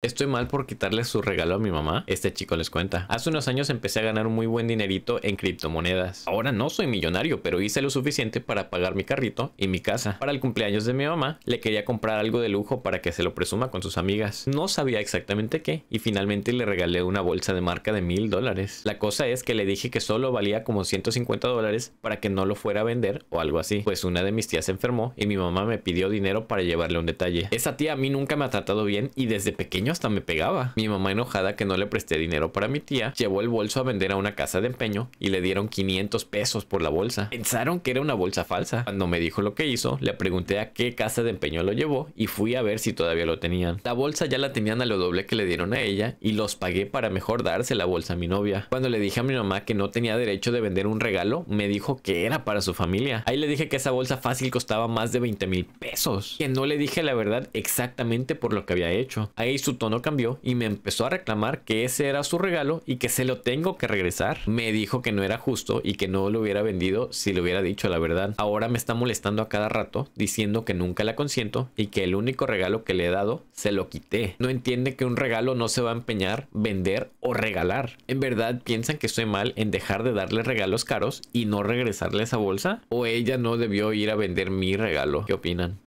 Estoy mal por quitarle su regalo a mi mamá. Este chico les cuenta. Hace unos años empecé a ganar un muy buen dinerito en criptomonedas. Ahora no soy millonario, pero hice lo suficiente para pagar mi carrito y mi casa. Para el cumpleaños de mi mamá, le quería comprar algo de lujo para que se lo presuma con sus amigas. No sabía exactamente qué y finalmente le regalé una bolsa de marca de mil dólares. La cosa es que le dije que solo valía como 150 dólares para que no lo fuera a vender o algo así. Pues una de mis tías se enfermó y mi mamá me pidió dinero para llevarle un detalle. Esa tía a mí nunca me ha tratado bien y desde pequeño hasta me pegaba. Mi mamá enojada que no le presté dinero para mi tía, llevó el bolso a vender a una casa de empeño y le dieron 500 pesos por la bolsa. Pensaron que era una bolsa falsa. Cuando me dijo lo que hizo, le pregunté a qué casa de empeño lo llevó y fui a ver si todavía lo tenían. La bolsa ya la tenían a lo doble que le dieron a ella y los pagué para mejor darse la bolsa a mi novia. Cuando le dije a mi mamá que no tenía derecho de vender un regalo, me dijo que era para su familia. Ahí le dije que esa bolsa fácil costaba más de 20 mil pesos. Que no le dije la verdad exactamente por lo que había hecho. Ahí su tono cambió y me empezó a reclamar que ese era su regalo y que se lo tengo que regresar. Me dijo que no era justo y que no lo hubiera vendido si le hubiera dicho la verdad. Ahora me está molestando a cada rato diciendo que nunca la consiento y que el único regalo que le he dado se lo quité. No entiende que un regalo no se va a empeñar, vender o regalar. ¿En verdad piensan que estoy mal en dejar de darle regalos caros y no regresarle esa bolsa? ¿O ella no debió ir a vender mi regalo? ¿Qué opinan?